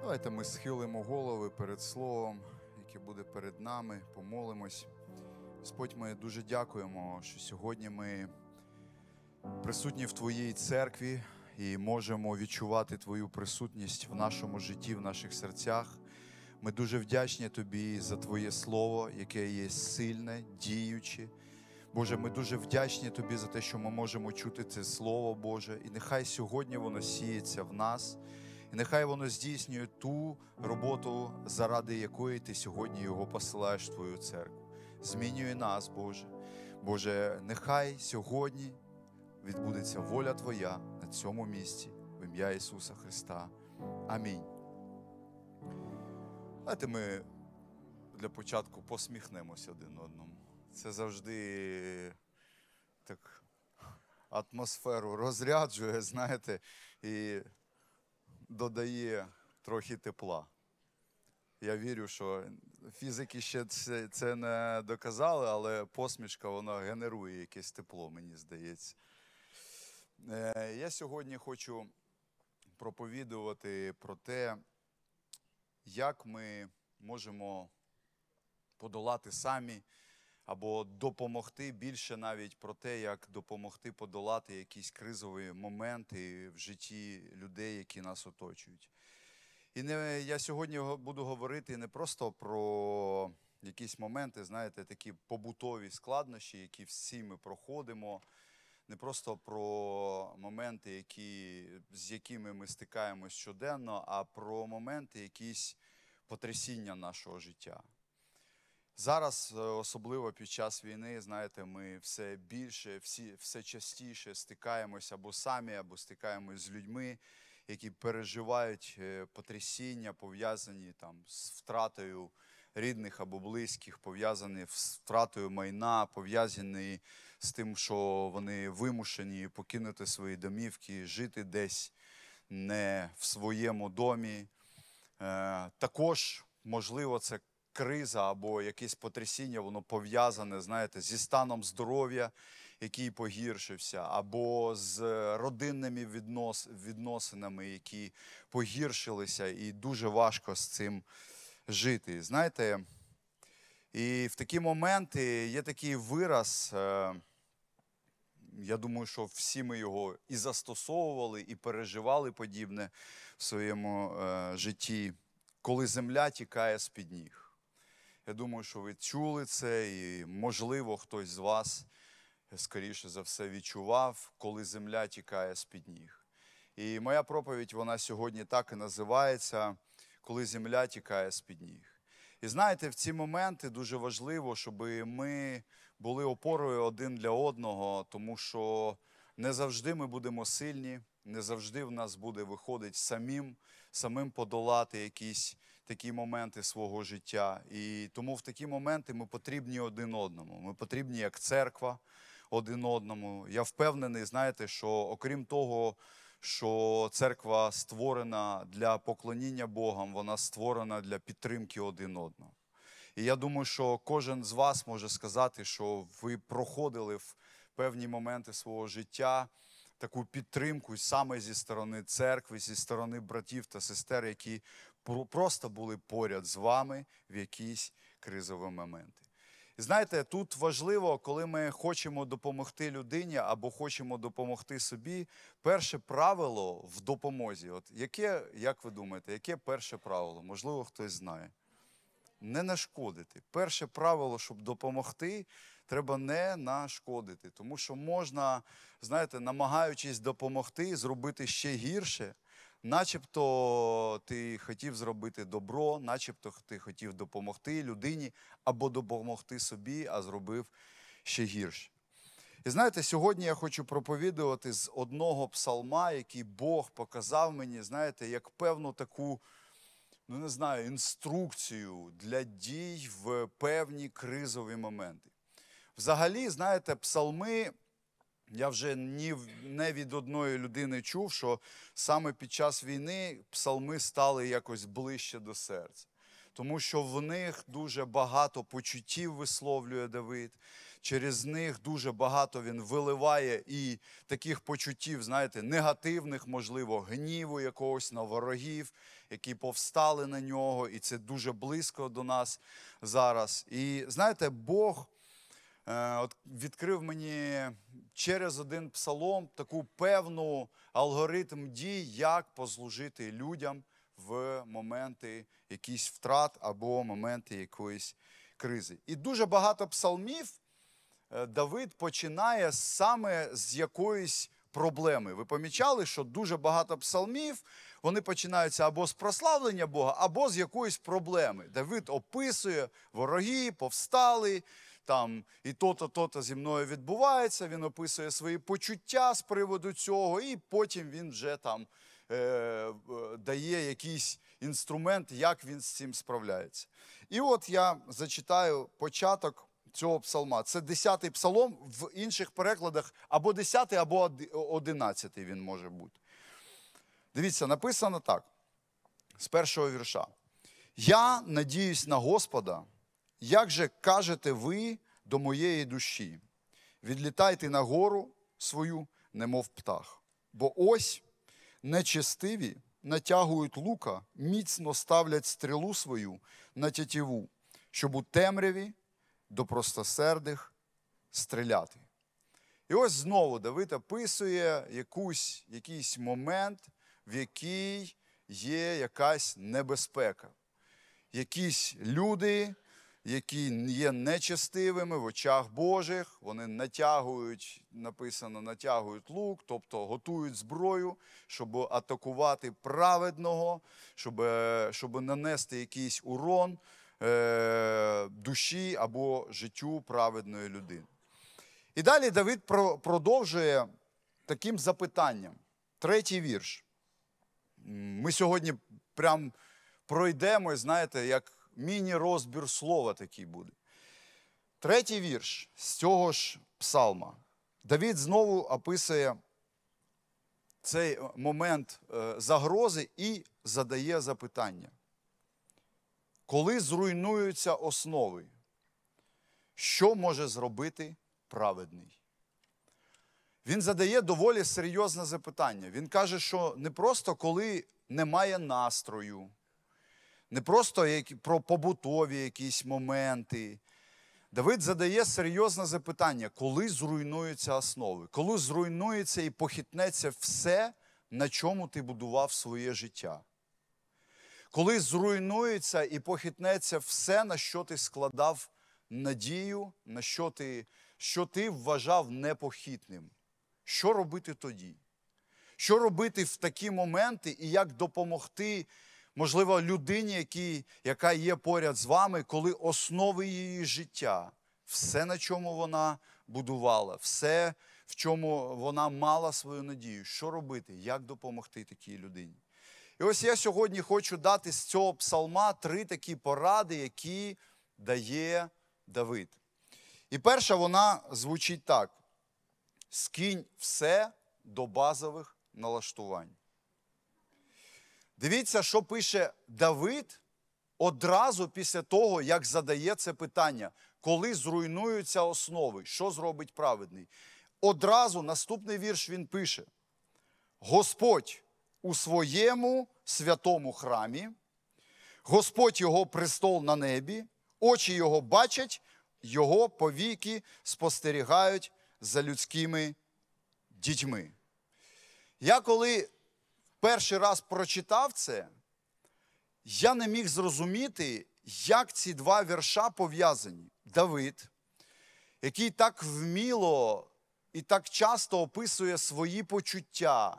Давайте ми схилимо голови перед Словом, яке буде перед нами, помолимось. Господь, ми дуже дякуємо, що сьогодні ми присутні в Твоїй церкві і можемо відчувати Твою присутність в нашому житті, в наших серцях. Ми дуже вдячні Тобі за Твоє Слово, яке є сильне, діюче. Боже, ми дуже вдячні Тобі за те, що ми можемо чути це Слово Боже, і нехай сьогодні воно сіється в нас. І нехай воно здійснює ту роботу, заради якої ти сьогодні його посилаєш в твою церкву. Змінює нас, Боже. Боже, нехай сьогодні відбудеться воля Твоя на цьому місці в ім'я Ісуса Христа. Амінь. Давайте ми для початку посміхнемося один одному. Це завжди так атмосферу розряджує, знаєте, і додає трохи тепла. Я вірю, що фізики ще це, це не доказали, але посмішка вона генерує якесь тепло, мені здається. Е, я сьогодні хочу проповідувати про те, як ми можемо подолати самі або допомогти більше навіть про те, як допомогти подолати якісь кризові моменти в житті людей, які нас оточують. І не я сьогодні буду говорити не просто про якісь моменти, знаєте, такі побутові складнощі, які всі ми проходимо. Не просто про моменти, які, з якими ми стикаємося щоденно, а про моменти якісь потрясіння нашого життя. Зараз, е, особливо під час війни, знаєте, ми все більше, всі, все частіше стикаємося або самі, або стикаємося з людьми, які переживають е, потрясіння, пов'язані там з втратою рідних або близьких, пов'язані з втратою майна, пов'язані з тим, що вони вимушені покинути свої домівки, жити десь не в своєму домі. Е, також можливо, це криза або якесь потрясіння, воно пов'язане, знаєте, зі станом здоров'я, який погіршився, або з родинними віднос, відносинами, які погіршилися, і дуже важко з цим жити. Знаєте, і в такі моменти є такий вираз. Е, я думаю, що всі ми його і застосовували, і переживали подібне в своєму е, житті, коли земля тікає з під ніг. Я думаю, що ви чули це, і, можливо, хтось з вас, е, скоріше за все, відчував, коли земля тікає з-під ніг. І моя проповідь, вона сьогодні так і називається Коли земля тікає з-під ніг. І знаєте, в ці моменти дуже важливо, щоб ми були опорою один для одного, тому що не завжди ми будемо сильні, не завжди в нас буде виходить самим, самим подолати якісь такі моменти свого життя. І тому в такі моменти ми потрібні один одному. Ми потрібні як церква один одному. Я впевнений, знаєте, що окрім того. Що церква створена для поклоніння Богам, вона створена для підтримки один одного. І я думаю, що кожен з вас може сказати, що ви проходили в певні моменти свого життя таку підтримку саме зі сторони церкви, зі сторони братів та сестер, які просто були поряд з вами в якісь кризові моменти. І знаєте, тут важливо, коли ми хочемо допомогти людині або хочемо допомогти собі, перше правило в допомозі. От яке, як ви думаєте, яке перше правило? Можливо, хтось знає. Не нашкодити. Перше правило, щоб допомогти, треба не нашкодити. Тому що можна, знаєте, намагаючись допомогти, зробити ще гірше начебто ти хотів зробити добро, начебто ти хотів допомогти людині або допомогти собі, а зробив ще гірше. І знаєте, сьогодні я хочу проповідувати з одного псалма, який Бог показав мені, знаєте, як певну таку, ну не знаю, інструкцію для дій в певні кризові моменти. Взагалі, знаєте, псалми я вже ні не від одної людини чув, що саме під час війни псалми стали якось ближче до серця, тому що в них дуже багато почуттів висловлює Давид. Через них дуже багато він виливає і таких почуттів, знаєте, негативних, можливо, гніву якогось на ворогів, які повстали на нього, і це дуже близько до нас зараз. І знаєте, Бог. Е, от відкрив мені через один псалом таку певну алгоритм дій, як послужити людям в моменти якісь втрат або моменти якоїсь кризи. І дуже багато псалмів е, Давид починає саме з якоїсь. Проблеми. Ви помічали, що дуже багато псалмів вони починаються або з прославлення Бога, або з якоїсь проблеми. Давид описує вороги, повстали, там і то-то, то-то зі мною відбувається, він описує свої почуття з приводу цього, і потім він вже там е, дає якийсь інструмент, як він з цим справляється. І от я зачитаю початок. Цього псалма. Це 10-й псалом, в інших перекладах або 10-й, або 11-й він може бути. Дивіться, написано так: з першого вірша. Я надіюсь на Господа, як же кажете ви до моєї душі? Відлітайте на гору свою, немов птах. Бо ось нечестиві натягують лука, міцно ставлять стрілу свою на тятіву, щоб у темряві до простосердих стріляти. І ось знову Давид описує якусь, якийсь момент, в який є якась небезпека. Якісь люди, які є нечестивими в очах Божих. Вони натягують, написано, натягують лук, тобто готують зброю, щоб атакувати праведного, щоб, е, щоб нанести якийсь урон е, душі або життю праведної людини. І далі Давид продовжує таким запитанням. Третій вірш. Ми сьогодні прям пройдемо, знаєте, як міні-розбір слова такий буде. Третій вірш з цього ж псалма. Давід знову описує цей момент е, загрози і задає запитання. Коли зруйнуються основи, що може зробити праведний? Він задає доволі серйозне запитання. Він каже, що не просто коли немає настрою, не просто про побутові якісь моменти. Давид задає серйозне запитання, коли зруйнуються основи, коли зруйнується і похитнеться все, на чому ти будував своє життя. Коли зруйнується і похитнеться все, на що ти складав надію, на що ти що ти вважав непохитним. Що робити тоді? Що робити в такі моменти і як допомогти можливо, людині, якій, яка є поряд з вами, коли основи її життя, все, на чому вона будувала, все, в чому вона мала свою надію, що робити, як допомогти такій людині. І ось я сьогодні хочу дати з цього псалма три такі поради, які дає Давид. І перша вона звучить так: скинь все до базових налаштувань. Дивіться, що пише Давид одразу після того, як задає це питання, коли зруйнуються основи, що зробить праведний? Одразу наступний вірш він пише: Господь у своєму святому храмі, Господь його престол на небі, очі його бачать, його повіки спостерігають за людськими дітьми. Я коли перший раз прочитав це, я не міг зрозуміти, як ці два вірша пов'язані. Давид, який так вміло і так часто описує свої почуття,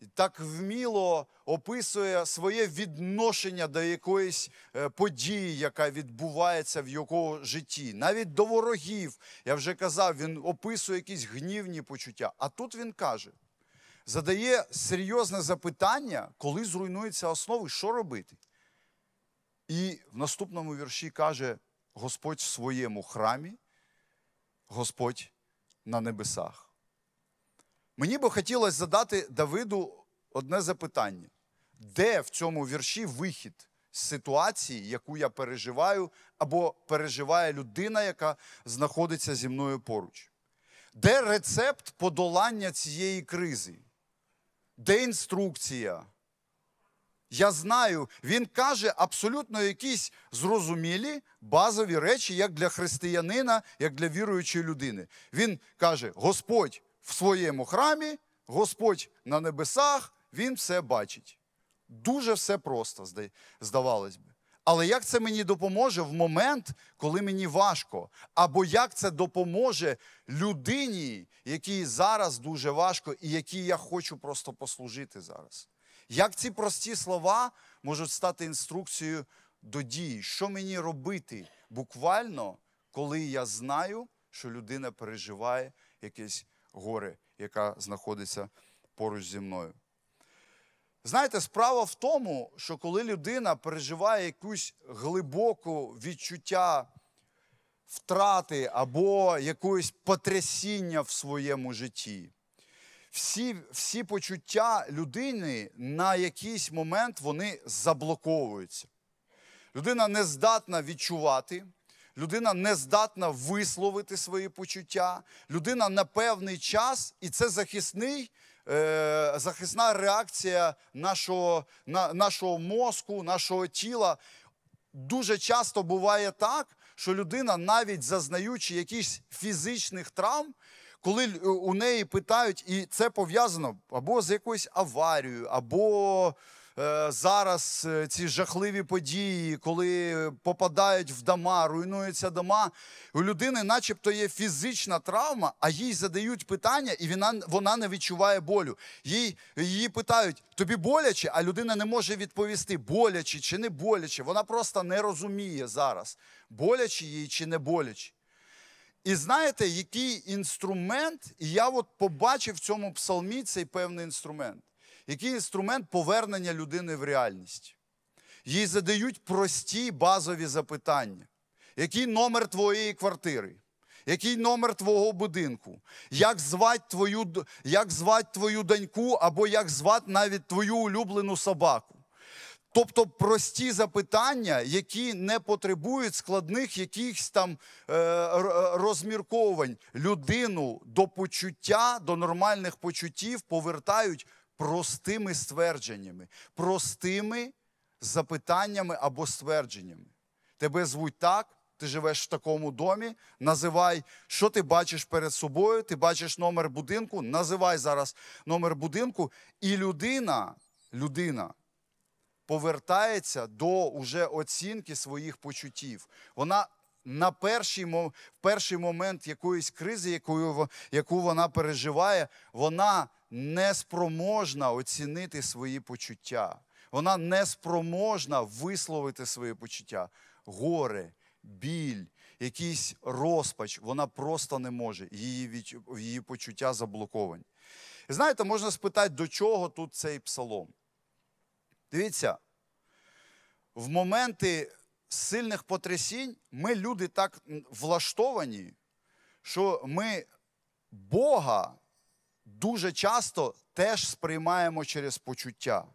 і так вміло описує своє відношення до якоїсь е, події, яка відбувається в його житті. Навіть до ворогів, я вже казав, він описує якісь гнівні почуття. А тут він каже задає серйозне запитання, коли зруйнуються основи, що робити? І в наступному вірші каже: Господь в своєму храмі, Господь на небесах. Мені би хотілося задати Давиду одне запитання. Де в цьому вірші вихід з ситуації, яку я переживаю, або переживає людина, яка знаходиться зі мною поруч? Де рецепт подолання цієї кризи? Де інструкція? Я знаю, він каже абсолютно якісь зрозумілі базові речі, як для християнина, як для віруючої людини. Він каже: Господь в своєму храмі, Господь на небесах, Він все бачить. Дуже все просто, здавалось би. Але як це мені допоможе в момент, коли мені важко? Або як це допоможе людині, якій зараз дуже важко, і якій я хочу просто послужити зараз? Як ці прості слова можуть стати інструкцією до дії? Що мені робити буквально, коли я знаю, що людина переживає якесь горе, яка знаходиться поруч зі мною? Знаєте, справа в тому, що коли людина переживає якусь глибоку відчуття втрати або якоїсь потрясіння в своєму житті, всі всі почуття людини на якийсь момент вони заблоковуються. Людина не здатна відчувати, людина не здатна висловити свої почуття, людина на певний час, і це захисний Е, захисна реакція нашого, на, нашого мозку, нашого тіла. Дуже часто буває так, що людина, навіть зазнаючи якісь фізичних травм, коли у неї питають, і це пов'язано або з якоюсь аварією, або Е, зараз е, ці жахливі події, коли попадають в дома, руйнуються дома, у людини, начебто, є фізична травма, а їй задають питання, і вона вона не відчуває болю. Їй, Її питають: тобі боляче? А людина не може відповісти, боляче чи не боляче. Вона просто не розуміє зараз, боляче їй чи не боляче. І знаєте, який інструмент, і я от побачив в цьому псалмі цей певний інструмент який інструмент повернення людини в реальність. Їй задають прості базові запитання. Який номер твоєї квартири? Який номер твого будинку? Як звати твою як звати твою доньку, або як звати навіть твою улюблену собаку? Тобто прості запитання, які не потребують складних якихось там е, розмірковань. Людину до почуття, до нормальних почуттів повертають простими ствердженнями, простими запитаннями або ствердженнями. Тебе звуть так. Ти живеш в такому домі, називай, що ти бачиш перед собою, ти бачиш номер будинку, називай зараз номер будинку, і людина людина повертається до уже оцінки своїх почуттів. Вона на перший в перший момент якоїсь кризи, яку, яку вона переживає, вона не спроможна оцінити свої почуття. Вона не спроможна висловити свої почуття. Горе, біль, якийсь розпач, вона просто не може. Її від... її почуття заблоковані. І знаєте, можна спитати, до чого тут цей псалом? Дивіться, в моменти сильних потрясінь ми люди так влаштовані, що ми Бога дуже часто теж сприймаємо через почуття.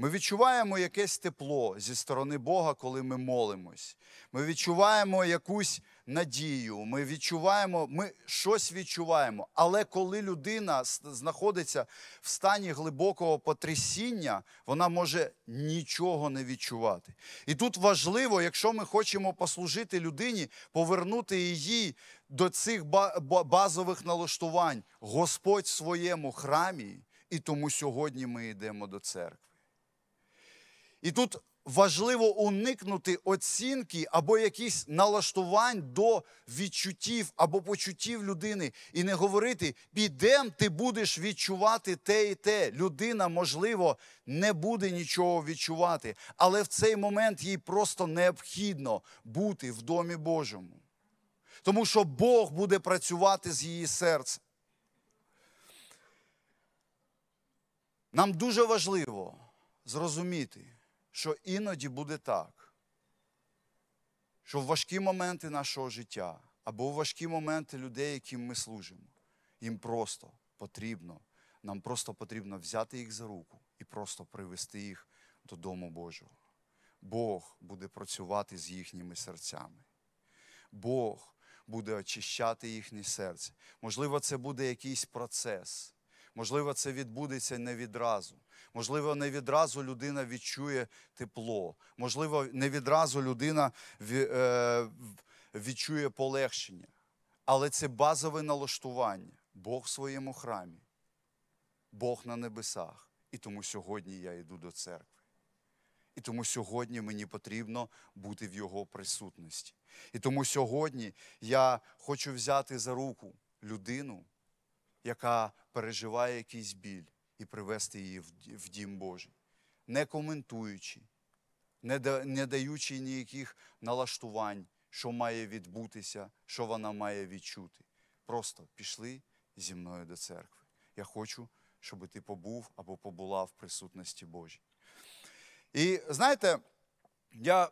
Ми відчуваємо якесь тепло зі сторони Бога, коли ми молимось. Ми відчуваємо якусь надію, ми відчуваємо, ми щось відчуваємо. Але коли людина знаходиться в стані глибокого потрясіння, вона може нічого не відчувати. І тут важливо, якщо ми хочемо послужити людині, повернути її до цих базових налаштувань. Господь в своєму храмі. І тому сьогодні ми йдемо до церкви. І тут важливо уникнути оцінки або якісь налаштувань до відчуттів або почуттів людини, і не говорити: підем, ти будеш відчувати те і те. Людина, можливо, не буде нічого відчувати, але в цей момент їй просто необхідно бути в домі Божому. Тому що Бог буде працювати з її серцем. Нам дуже важливо зрозуміти що іноді буде так, що в важкі моменти нашого життя або в важкі моменти людей, яким ми служимо, їм просто потрібно, нам просто потрібно взяти їх за руку і просто привести їх додому Божого. Бог буде працювати з їхніми серцями. Бог буде очищати їхнє серце. Можливо, це буде якийсь процес. Можливо, це відбудеться не відразу. Можливо, не відразу людина відчує тепло. Можливо, не відразу людина е, відчує полегшення. Але це базове налаштування. Бог в своєму храмі, Бог на небесах. І тому сьогодні я йду до церкви. І тому сьогодні мені потрібно бути в Його присутності. І тому сьогодні я хочу взяти за руку людину, яка переживає якийсь біль і привести її в дім Божий, не коментуючи, не даючи ніяких налаштувань, що має відбутися, що вона має відчути. Просто пішли зі мною до церкви. Я хочу, щоб ти побув або побула в присутності Божій. І знаєте, я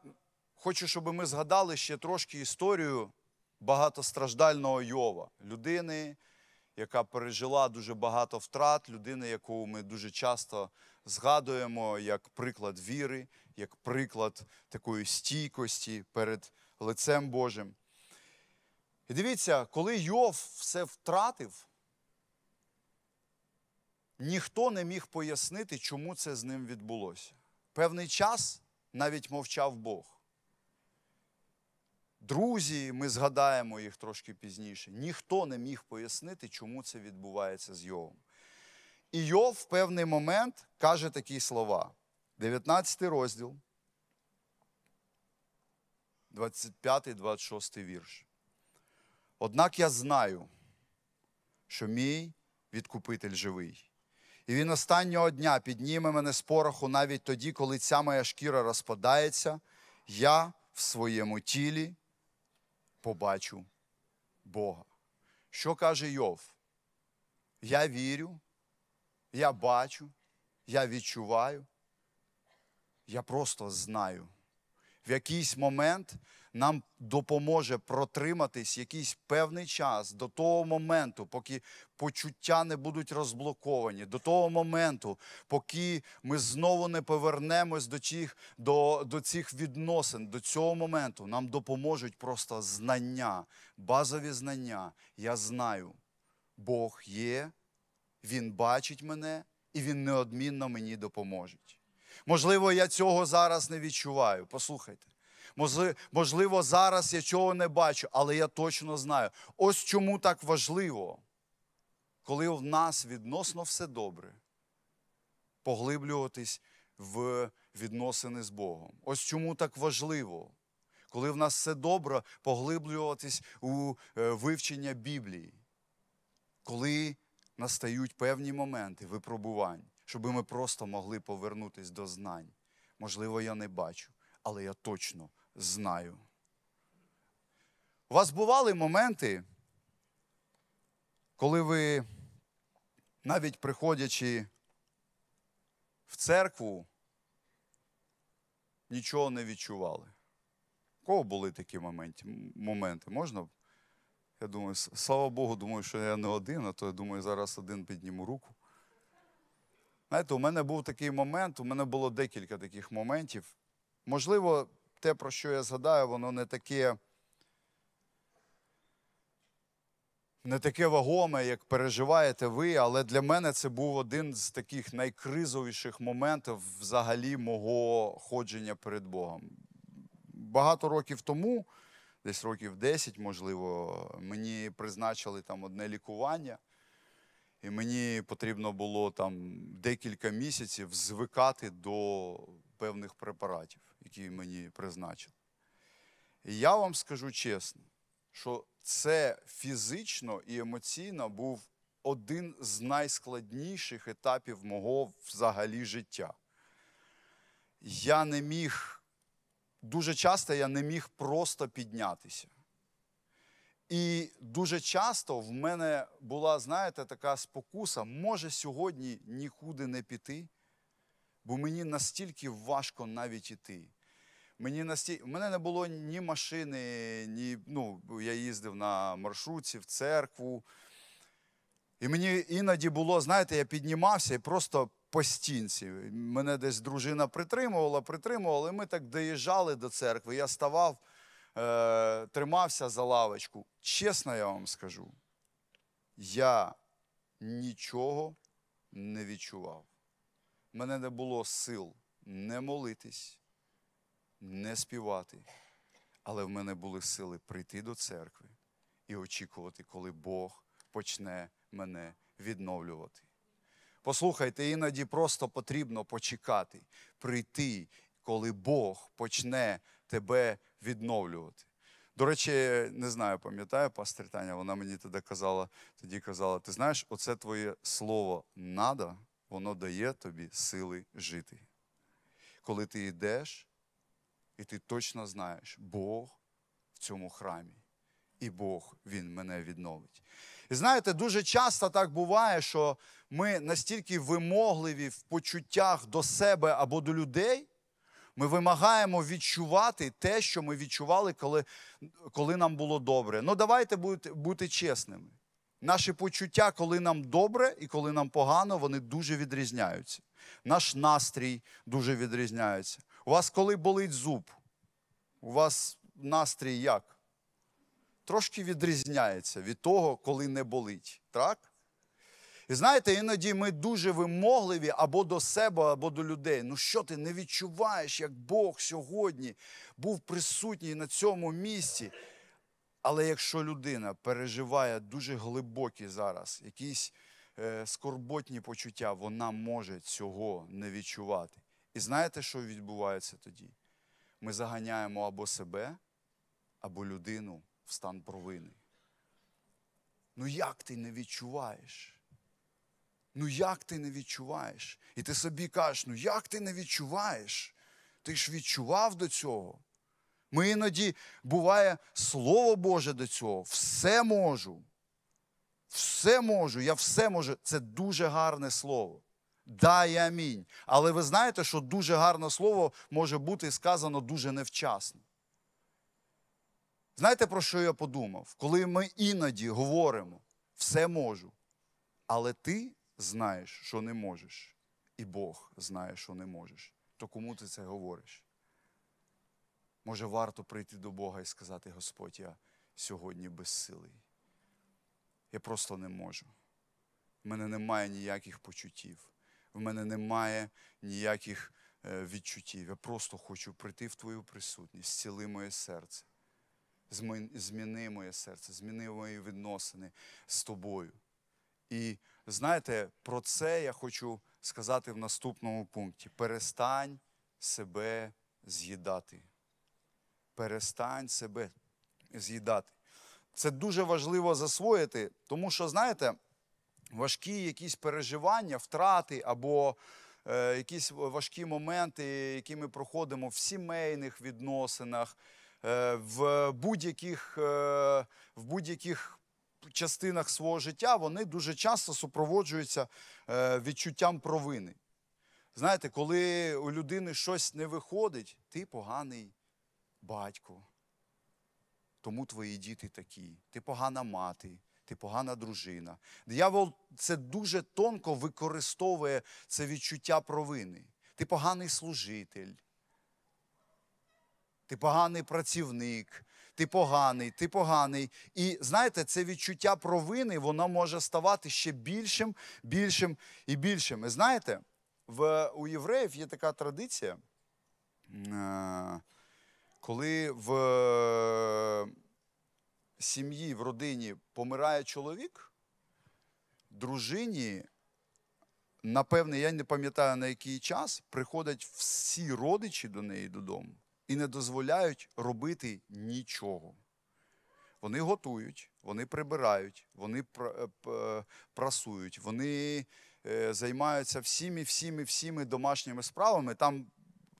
хочу, щоб ми згадали ще трошки історію багатостраждального Йова, людини, яка пережила дуже багато втрат, людина, яку ми дуже часто згадуємо як приклад віри, як приклад такої стійкості перед лицем Божим. І дивіться, коли Йов все втратив, ніхто не міг пояснити, чому це з ним відбулося. Певний час навіть мовчав Бог друзі, ми згадаємо їх трошки пізніше, ніхто не міг пояснити, чому це відбувається з Йовом. І Йов в певний момент каже такі слова. 19 розділ, 25, 26 вірш. Однак я знаю, що мій відкупитель живий. І він останнього дня підніме мене з пороху навіть тоді, коли ця моя шкіра розпадається, я в своєму тілі побачу Бога. Що каже Йов? Я вірю, я бачу, я відчуваю, я просто знаю. В якийсь момент нам допоможе протриматись якийсь певний час до того моменту, поки почуття не будуть розблоковані, до того моменту, поки ми знову не повернемось до тих, до, до цих відносин, до цього моменту нам допоможуть просто знання, базові знання. Я знаю, Бог є, Він бачить мене і Він неодмінно мені допоможе. Можливо, я цього зараз не відчуваю. Послухайте. Можливо, зараз я чого не бачу, але я точно знаю. Ось чому так важливо, коли в нас відносно все добре, поглиблюватись в відносини з Богом. Ось чому так важливо, коли в нас все добре, поглиблюватись у е, вивчення Біблії, коли настають певні моменти випробувань, щоб ми просто могли повернутися до знань. Можливо, я не бачу, але я точно знаю. У вас бували моменти, коли ви, навіть приходячи в церкву, нічого не відчували. У кого були такі моменти? моменти? Можна? Я думаю, слава Богу, думаю, що я не один, а то я думаю, зараз один підніму руку. Знаєте, у мене був такий момент, у мене було декілька таких моментів. Можливо, те, про що я згадаю, воно не таке не таке вагоме, як переживаєте ви, але для мене це був один з таких найкризовіших моментів взагалі мого ходження перед Богом. Багато років тому, десь років 10, можливо, мені призначили там одне лікування. І мені потрібно було там декілька місяців звикати до певних препаратів який мені призначили. І я вам скажу чесно, що це фізично і емоційно був один з найскладніших етапів мого взагалі життя. Я не міг, дуже часто я не міг просто піднятися. І дуже часто в мене була, знаєте, така спокуса, може сьогодні нікуди не піти, бо мені настільки важко навіть іти. Мені насті... У мене не було ні машини, ні. Ну, я їздив на маршрутці, в церкву. І мені іноді було, знаєте, я піднімався і просто по стінці. Мене десь дружина притримувала, притримувала, і ми так доїжджали до церкви. Я ставав, е- тримався за лавочку. Чесно, я вам скажу, я нічого не відчував. У мене не було сил не молитись не співати. Але в мене були сили прийти до церкви і очікувати, коли Бог почне мене відновлювати. Послухайте, іноді просто потрібно почекати, прийти, коли Бог почне тебе відновлювати. До речі, не знаю, пам'ятаю пастор Таня, вона мені тоді казала, тоді казала: ти знаєш, оце твоє слово «надо», воно дає тобі сили жити. Коли ти йдеш і ти точно знаєш, Бог в цьому храмі. І Бог Він мене відновить. І знаєте, дуже часто так буває, що ми настільки вимогливі в почуттях до себе або до людей, ми вимагаємо відчувати те, що ми відчували, коли коли нам було добре. Ну, давайте бути, бути чесними. Наші почуття, коли нам добре і коли нам погано, вони дуже відрізняються. Наш настрій дуже відрізняється. У вас коли болить зуб, у вас настрій як? Трошки відрізняється від того, коли не болить. Так? І знаєте, іноді ми дуже вимогливі або до себе, або до людей. Ну що ти не відчуваєш, як Бог сьогодні був присутній на цьому місці? Але якщо людина переживає дуже глибокі зараз якісь е, скорботні почуття, вона може цього не відчувати. І знаєте, що відбувається тоді? Ми заганяємо або себе, або людину в стан провини. Ну як ти не відчуваєш? Ну як ти не відчуваєш? І ти собі кажеш, ну як ти не відчуваєш? Ти ж відчував до цього. Ми іноді буває Слово Боже до цього. Все можу. Все можу, я все можу. Це дуже гарне слово. Дай амінь. Але ви знаєте, що дуже гарне слово може бути сказано дуже невчасно. Знаєте, про що я подумав? Коли ми іноді говоримо, все можу, але ти знаєш, що не можеш, і Бог знає, що не можеш, то кому ти це говориш? Може, варто прийти до Бога і сказати, Господь, я сьогодні безсилий. Я просто не можу. У мене немає ніяких почуттів в мене немає ніяких е, відчуттів. Я просто хочу прийти в Твою присутність, ціли моє серце, зміни моє серце, зміни мої відносини з тобою. І знаєте, про це я хочу сказати в наступному пункті: перестань себе з'їдати. Перестань себе з'їдати. Це дуже важливо засвоїти, тому що, знаєте, важкі якісь переживання, втрати або е, якісь важкі моменти, які ми проходимо в сімейних відносинах, е, в будь-яких е, будь частинах свого життя, вони дуже часто супроводжуються е, відчуттям провини. Знаєте, коли у людини щось не виходить, ти поганий батько. Тому твої діти такі, ти погана мати ти погана дружина. Диявол це дуже тонко використовує це відчуття провини. Ти поганий служитель, ти поганий працівник, ти поганий, ти поганий. І знаєте, це відчуття провини, воно може ставати ще більшим, більшим і більшим. І знаєте, в, у євреїв є така традиція, е, коли в сім'ї в родині помирає чоловік, дружині, напевне, я не пам'ятаю на який час, приходять всі родичі до неї додому і не дозволяють робити нічого. Вони готують, вони прибирають, вони е, е, прасують, вони е, займаються всіми всіми всіми домашніми справами. Там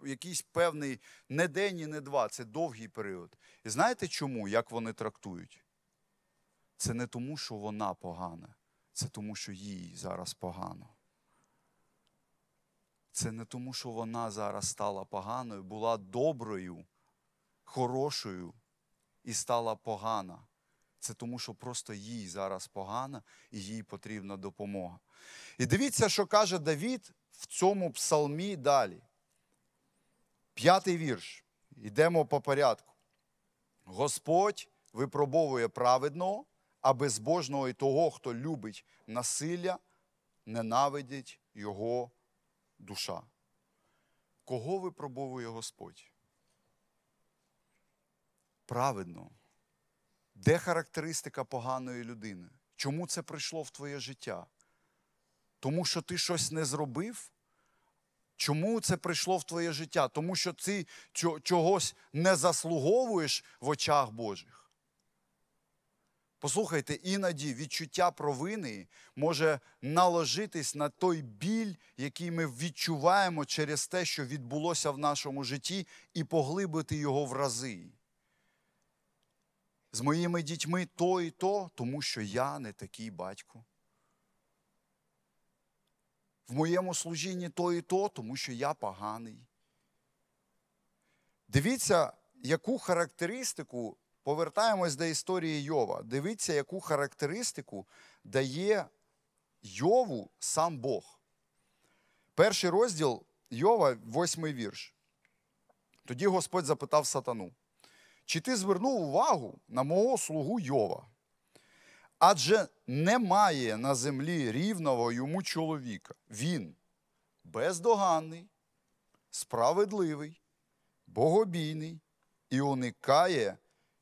якийсь певний не день і не два, це довгий період. І знаєте чому, як вони трактують? Це не тому, що вона погана, це тому, що їй зараз погано. Це не тому, що вона зараз стала поганою, була доброю, хорошою і стала погана. Це тому, що просто їй зараз погана і їй потрібна допомога. І дивіться, що каже Давід в цьому псалмі далі. П'ятий вірш. Йдемо по порядку. Господь випробовує праведного, а безбожного і того, хто любить насилля, ненавидить його душа. Кого випробовує Господь? Праведно. Де характеристика поганої людини? Чому це прийшло в твоє життя? Тому що ти щось не зробив? Чому це прийшло в твоє життя? Тому що ти чогось не заслуговуєш в очах Божих. Послухайте, іноді відчуття провини може наложитись на той біль, який ми відчуваємо через те, що відбулося в нашому житті, і поглибити його в рази. З моїми дітьми то і то, тому що я не такий батько в моєму служінні то і то, тому що я поганий. Дивіться, яку характеристику, повертаємось до історії Йова. Дивіться, яку характеристику дає Йову сам Бог. Перший розділ Йова, восьмий вірш. Тоді Господь запитав сатану: чи ти звернув увагу на мого слугу Йова? Адже немає на землі рівного йому чоловіка. Він бездоганний, справедливий, богобійний і уникає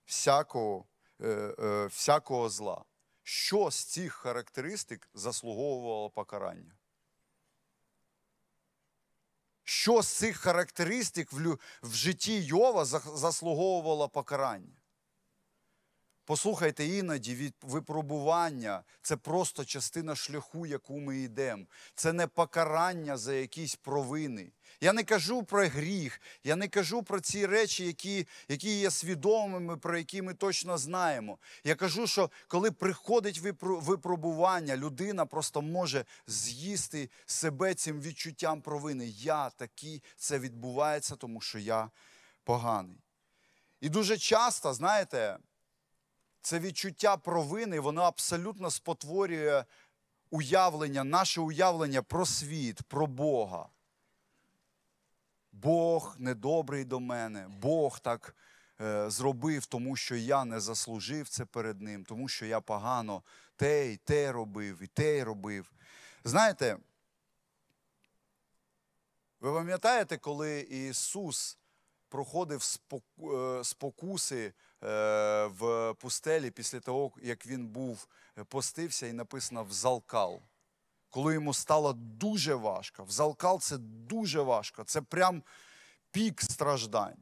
всякого, е, е, всякого зла. Що з цих характеристик заслуговувало покарання? Що з цих характеристик в житті Йова заслуговувало покарання? Послухайте іноді від випробування це просто частина шляху, яку ми йдемо. Це не покарання за якісь провини. Я не кажу про гріх, я не кажу про ці речі, які які є свідомими, про які ми точно знаємо. Я кажу, що коли приходить випробування, людина просто може з'їсти себе цим відчуттям провини. Я такий, це відбувається, тому що я поганий. І дуже часто, знаєте це відчуття провини, воно абсолютно спотворює уявлення, наше уявлення про світ, про Бога. Бог недобрий до мене, Бог так е, зробив, тому що я не заслужив це перед Ним, тому що я погано те і те робив, і те й робив. Знаєте, ви пам'ятаєте, коли Ісус проходив е, спокуси Е, в пустелі після того, як він був е, постився і написано «взалкал». Коли йому стало дуже важко, взалкал це дуже важко, це прям пік страждань.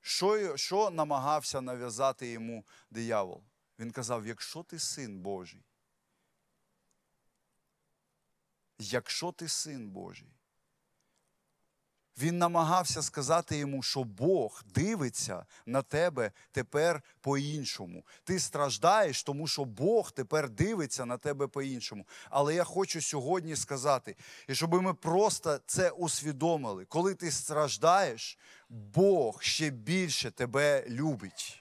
Що що намагався нав'язати йому диявол? Він казав: якщо ти син Божий, якщо ти син Божий, він намагався сказати йому, що Бог дивиться на тебе тепер по-іншому. Ти страждаєш, тому що Бог тепер дивиться на тебе по-іншому. Але я хочу сьогодні сказати, і щоб ми просто це усвідомили, коли ти страждаєш, Бог ще більше тебе любить.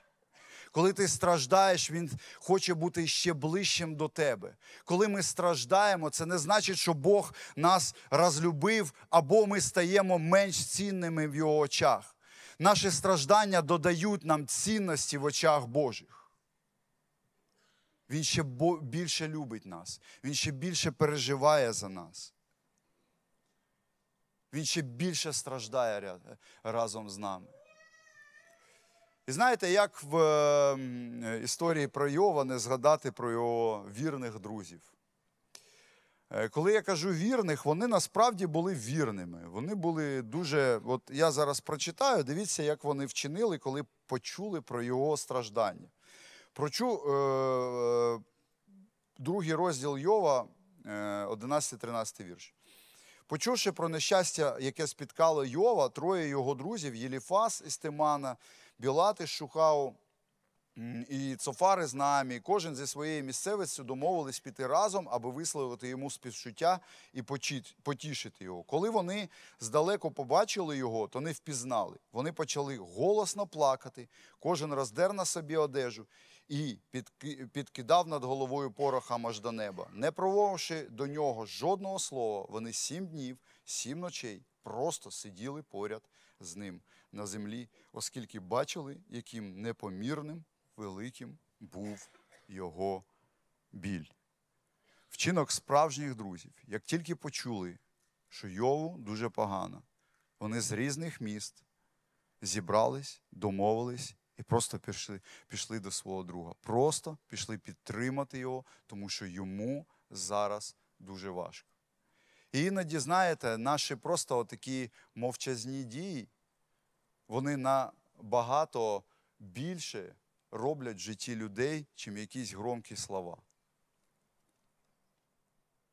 Коли ти страждаєш, Він хоче бути ще ближчим до тебе. Коли ми страждаємо, це не значить, що Бог нас розлюбив або ми стаємо менш цінними в його очах. Наші страждання додають нам цінності в очах Божих. Він ще більше любить нас, Він ще більше переживає за нас. Він ще більше страждає разом з нами. І знаєте, як в ем, е, історії про Йова не згадати про його вірних друзів. Е, коли я кажу вірних, вони насправді були вірними. Вони були дуже. От я зараз прочитаю, дивіться, як вони вчинили, коли почули про його страждання. Прочу е, е другий розділ Йова, 11-13 вірш. Почувши про нещастя, яке спіткало Йова, троє його друзів Єліфас із Тимана, Білатиш шукав і Цофари з нами, і кожен зі своєю місцевістю домовились піти разом, аби висловити йому співчуття і потішити його. Коли вони здалеку побачили його, то не впізнали. Вони почали голосно плакати, кожен роздер на собі одежу. І підкидав над головою пороха аж до неба. Не прововивши до нього жодного слова, вони сім днів, сім ночей просто сиділи поряд з ним на землі, оскільки бачили, яким непомірним великим був його біль. Вчинок справжніх друзів, як тільки почули, що Йову дуже погано, вони з різних міст зібрались, домовились і просто пішли, пішли до свого друга. Просто пішли підтримати його, тому що йому зараз дуже важко. І іноді, знаєте, наші просто такі мовчазні дії вони набагато більше роблять в житті людей, чим якісь громкі слова.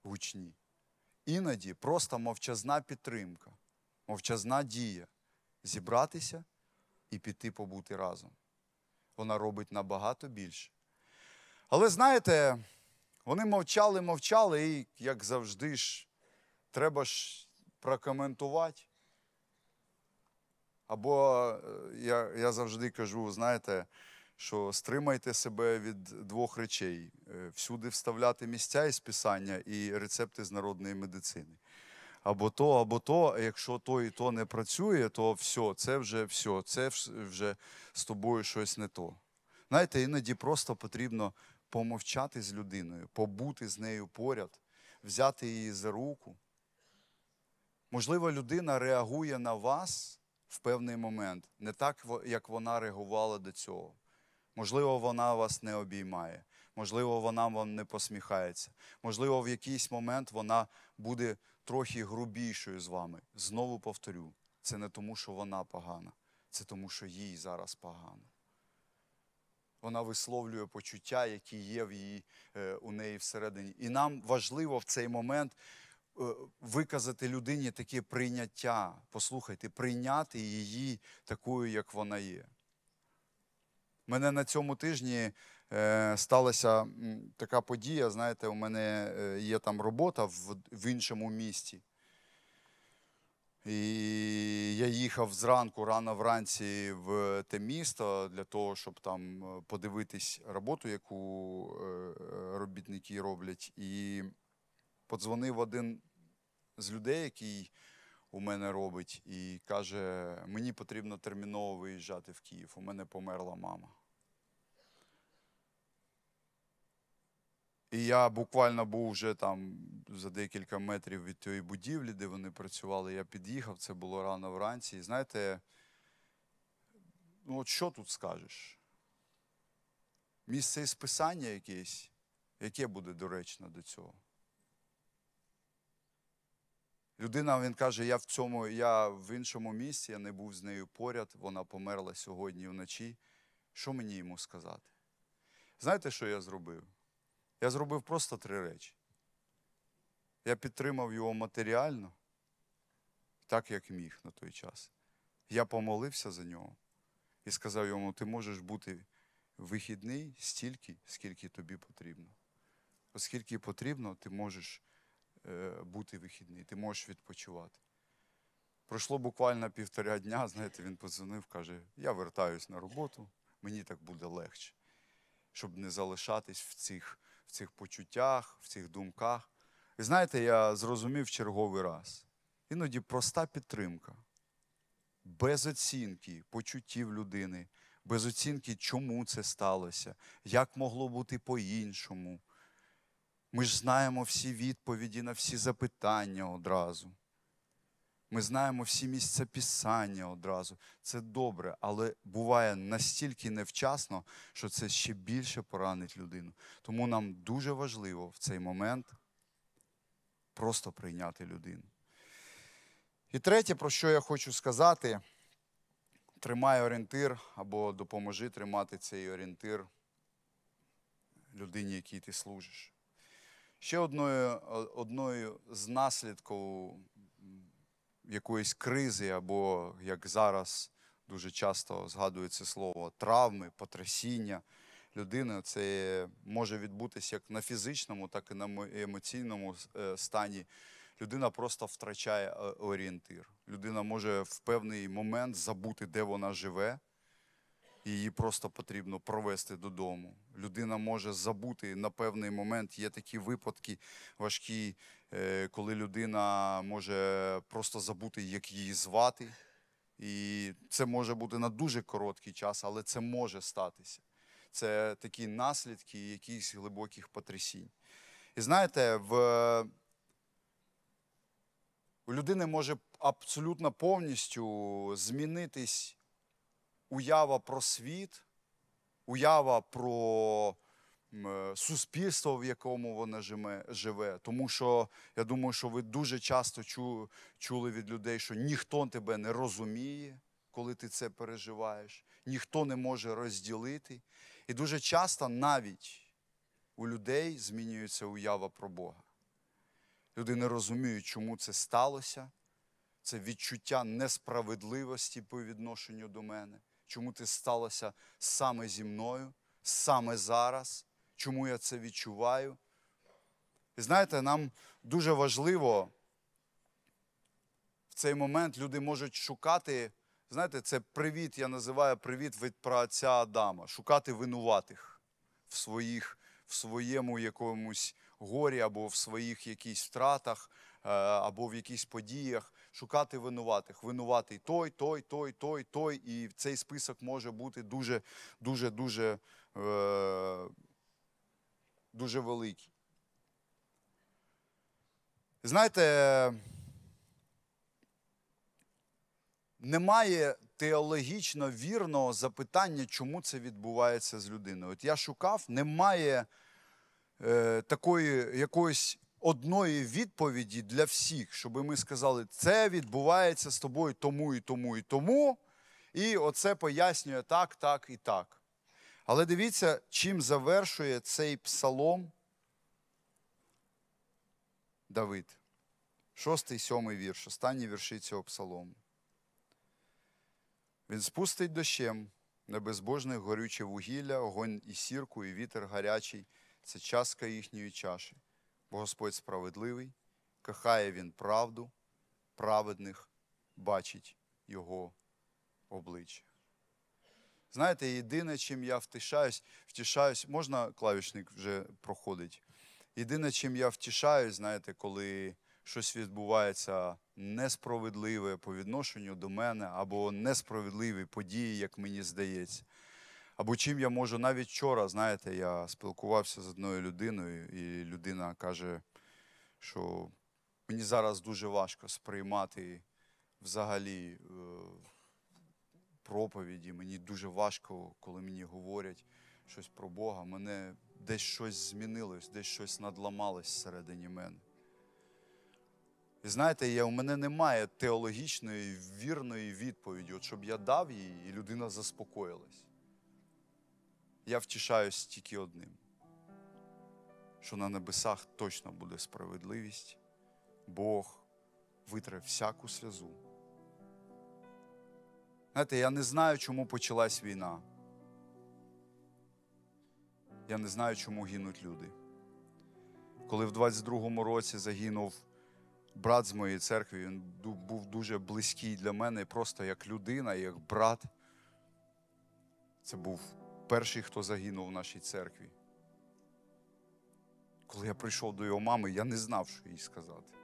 Гучні. Іноді просто мовчазна підтримка, мовчазна дія зібратися і піти побути разом. Вона робить набагато більше. Але знаєте, вони мовчали, мовчали, і, як завжди, ж, треба ж прокоментувати. Або е, я я завжди кажу, знаєте, що стримайте себе від двох речей: е, всюди вставляти місця із писання і рецепти з народної медицини. Або то, або то, якщо то і то не працює, то все, це вже все, це вже з тобою щось не то. Знаєте, іноді просто потрібно помовчати з людиною, побути з нею поряд, взяти її за руку. Можливо, людина реагує на вас в певний момент, не так, як вона реагувала до цього. Можливо, вона вас не обіймає, можливо, вона вам не посміхається. Можливо, в якийсь момент вона буде трохи грубішою з вами. Знову повторю: це не тому, що вона погана, це тому, що їй зараз погано. Вона висловлює почуття, які є в її, е, у неї всередині. І нам важливо в цей момент Е, виказати людині таке прийняття, послухайте, прийняти її такою, як вона є. Мене на цьому тижні е, сталася така подія. Знаєте, у мене е, є там робота в іншому місті. І я їхав зранку, рано вранці в те місто для того, щоб там подивитись роботу, яку робітники роблять. І подзвонив один з людей, який у мене робить, і каже: мені потрібно терміново виїжджати в Київ. У мене померла мама. І я буквально був вже там за декілька метрів від тієї будівлі, де вони працювали. Я під'їхав, це було рано вранці. І знаєте, ну от що тут скажеш? Місце і списання якесь, яке буде доречно до цього? Людина він каже: Я в цьому, я в іншому місці, я не був з нею поряд, вона померла сьогодні вночі. Що мені йому сказати? Знаєте, що я зробив? Я зробив просто три речі. Я підтримав його матеріально, так як міг на той час. Я помолився за нього і сказав йому: ти можеш бути вихідний стільки, скільки тобі потрібно. Оскільки потрібно, ти можеш Е, бути вихідний, ти можеш відпочивати. Пройшло буквально півтора дня, знаєте, він подзвонив, каже: я вертаюсь на роботу, мені так буде легше, щоб не залишатись в цих, в цих почуттях, в цих думках. І знаєте, я зрозумів черговий раз. Іноді проста підтримка, без оцінки почуттів людини, без оцінки, чому це сталося, як могло бути по-іншому. Ми ж знаємо всі відповіді на всі запитання одразу. Ми знаємо всі місця писання одразу. Це добре, але буває настільки невчасно, що це ще більше поранить людину. Тому нам дуже важливо в цей момент просто прийняти людину. І третє, про що я хочу сказати, тримай орієнтир або допоможи тримати цей орієнтир людині, якій ти служиш. Ще одною одною з наслідків якоїсь кризи, або як зараз дуже часто згадується слово травми, потрясіння людини, це може відбутися як на фізичному, так і на емоційному е, стані. Людина просто втрачає е, орієнтир. Людина може в певний момент забути, де вона живе її просто потрібно провести додому. Людина може забути на певний момент. Є такі випадки важкі, е, коли людина може просто забути, як її звати. І це може бути на дуже короткий час, але це може статися. Це такі наслідки якихось глибоких потрясінь. І знаєте, в у людини може абсолютно повністю змінитись уява про світ, уява про е, суспільство, в якому воно живе. Тому що я думаю, що ви дуже часто чули від людей, що ніхто тебе не розуміє, коли ти це переживаєш, ніхто не може розділити. І дуже часто навіть у людей змінюється уява про Бога. Люди не розуміють, чому це сталося. Це відчуття несправедливості по відношенню до мене чому ти сталося саме зі мною, саме зараз, чому я це відчуваю. І знаєте, нам дуже важливо в цей момент люди можуть шукати, знаєте, це привіт, я називаю привіт від праотця Адама, шукати винуватих в своїх, в своєму якомусь горі або в своїх якісь втратах, е, або в якісь подіях шукати винуватих. Винуватий той, той, той, той, той. І цей список може бути дуже, дуже, дуже, е дуже великий. Знаєте, немає теологічно вірного запитання, чому це відбувається з людиною. От я шукав, немає е, такої якоїсь одної відповіді для всіх, щоб ми сказали, це відбувається з тобою тому і тому і тому, і оце пояснює так, так і так. Але дивіться, чим завершує цей псалом Давид. Шостий, сьомий вірш, останні вірші цього псалому. Він спустить дощем на безбожних горюче вугілля, огонь і сірку, і вітер гарячий. Це частка їхньої чаші бо Господь справедливий, кохає Він правду, праведних бачить Його обличчя. Знаєте, єдине, чим я втішаюсь, втішаюсь, можна клавішник вже проходить. Єдине, чим я втішаюсь, знаєте, коли щось відбувається несправедливе по відношенню до мене або несправедливі події, як мені здається. Або чим я можу навіть вчора, знаєте, я спілкувався з одною людиною, і людина каже, що мені зараз дуже важко сприймати взагалі е, проповіді. Мені дуже важко, коли мені говорять щось про Бога. Мене десь щось змінилось, десь щось надламалось всередині мене. І знаєте, я, у мене немає теологічної вірної відповіді, от щоб я дав їй, і людина заспокоїлась. Я втішаюсь тільки одним, що на небесах точно буде справедливість, Бог витре всяку сльозу. Знаєте, я не знаю, чому почалась війна. Я не знаю, чому гинуть люди. Коли в 22-му році загинув брат з моєї церкви, він був дуже близький для мене, просто як людина, як брат. Це був перший, хто загинув в нашій церкві. Коли я прийшов до його мами, я не знав, що їй сказати.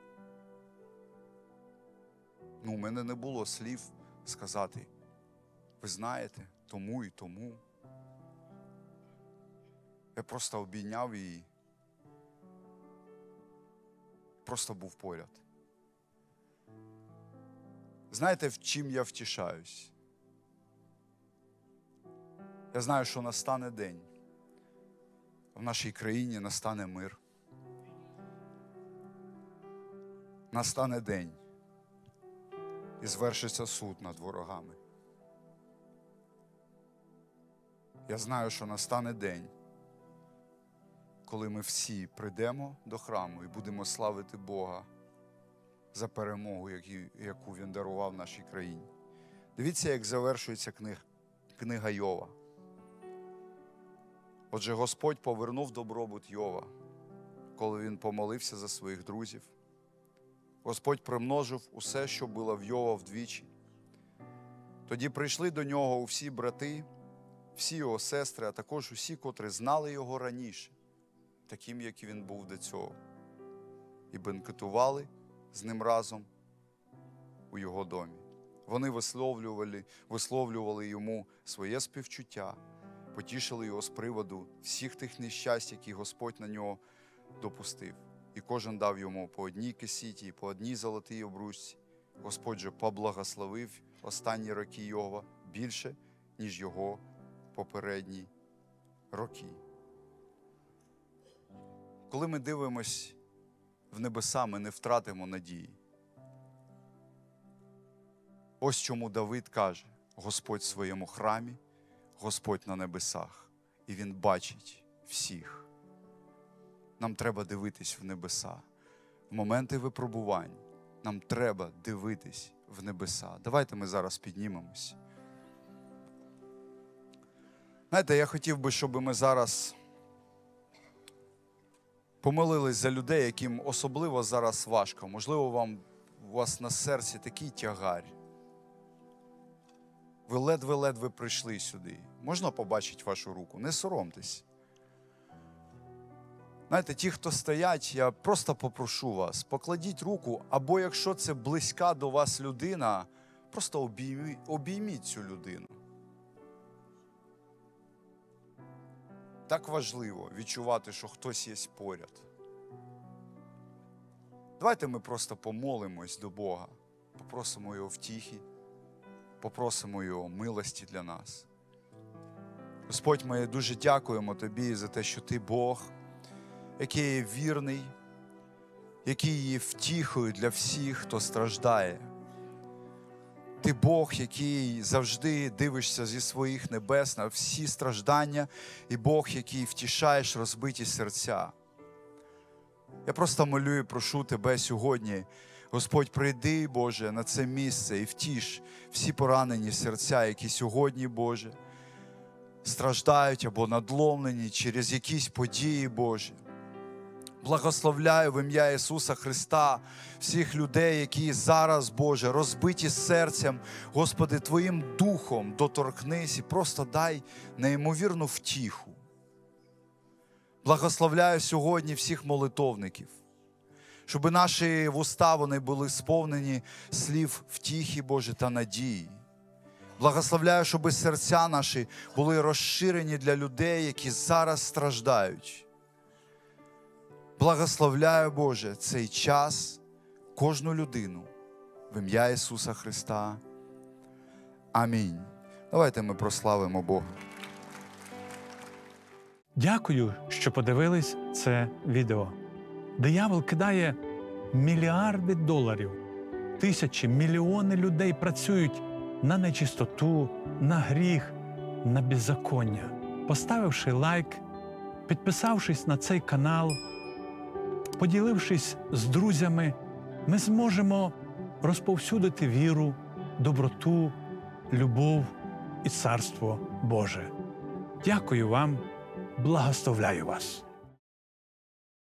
Ну, У мене не було слів сказати, ви знаєте, тому і тому. Я просто обійняв її. Просто був поряд. Знаєте, в чим я втішаюсь? Я знаю, що настане день. В нашій країні настане мир. Настане день і звершиться суд над ворогами. Я знаю, що настане день, коли ми всі прийдемо до храму і будемо славити Бога за перемогу, яку Він дарував нашій країні. Дивіться, як завершується книга Йова. Отже, Господь повернув добробут Йова, коли він помолився за своїх друзів. Господь примножив усе, що було в Йова вдвічі. Тоді прийшли до нього усі брати, всі його сестри, а також усі, котрі знали його раніше, таким, як він був до цього, і бенкетували з ним разом у його домі. Вони висловлювали, висловлювали йому своє співчуття потішили його з приводу всіх тих нещасть, які Господь на нього допустив. І кожен дав йому по одній кисіті, по одній золотій обручці. Господь же поблагословив останні роки Йова більше, ніж його попередні роки. Коли ми дивимось в небеса, ми не втратимо надії. Ось чому Давид каже: Господь в своєму храмі. Господь на небесах, і Він бачить всіх. Нам треба дивитись в небеса. В моменти випробувань нам треба дивитись в небеса. Давайте ми зараз піднімемось. Знаєте, я хотів би, щоб ми зараз помилились за людей, яким особливо зараз важко. Можливо, вам у вас на серці такий тягар. Ви ледве-ледве прийшли сюди. Можна побачити вашу руку? Не соромтесь. Знаєте, ті, хто стоять, я просто попрошу вас, покладіть руку, або якщо це близька до вас людина, просто обіймі, обійміть цю людину. Так важливо відчувати, що хтось є поряд. Давайте ми просто помолимось до Бога, попросимо його втіхи попросимо Його милості для нас. Господь, ми дуже дякуємо Тобі за те, що Ти Бог, який є вірний, який є втіхою для всіх, хто страждає. Ти Бог, який завжди дивишся зі своїх небес на всі страждання, і Бог, який втішаєш розбиті серця. Я просто молю і прошу тебе сьогодні. Господь, прийди, Боже, на це місце і втіш всі поранені серця, які сьогодні, Боже, страждають або надломлені через якісь події, Боже. Благословляю в ім'я Ісуса Христа всіх людей, які зараз, Боже, розбиті серцем, Господи, Твоїм духом доторкнись і просто дай неймовірну втіху. Благословляю сьогодні всіх молитовників щоб наші вуста вони були сповнені слів втіхи Боже, та надії. Благословляю, щоб серця наші були розширені для людей, які зараз страждають. Благословляю, Боже, цей час, кожну людину в ім'я Ісуса Христа. Амінь. Давайте ми прославимо Бога. Дякую, що подивились це відео. Диявол кидає мільярди доларів. Тисячі, мільйони людей працюють на нечистоту, на гріх, на беззаконня. Поставивши лайк, підписавшись на цей канал, поділившись з друзями, ми зможемо розповсюдити віру, доброту, любов і царство Боже. Дякую вам, благословляю вас.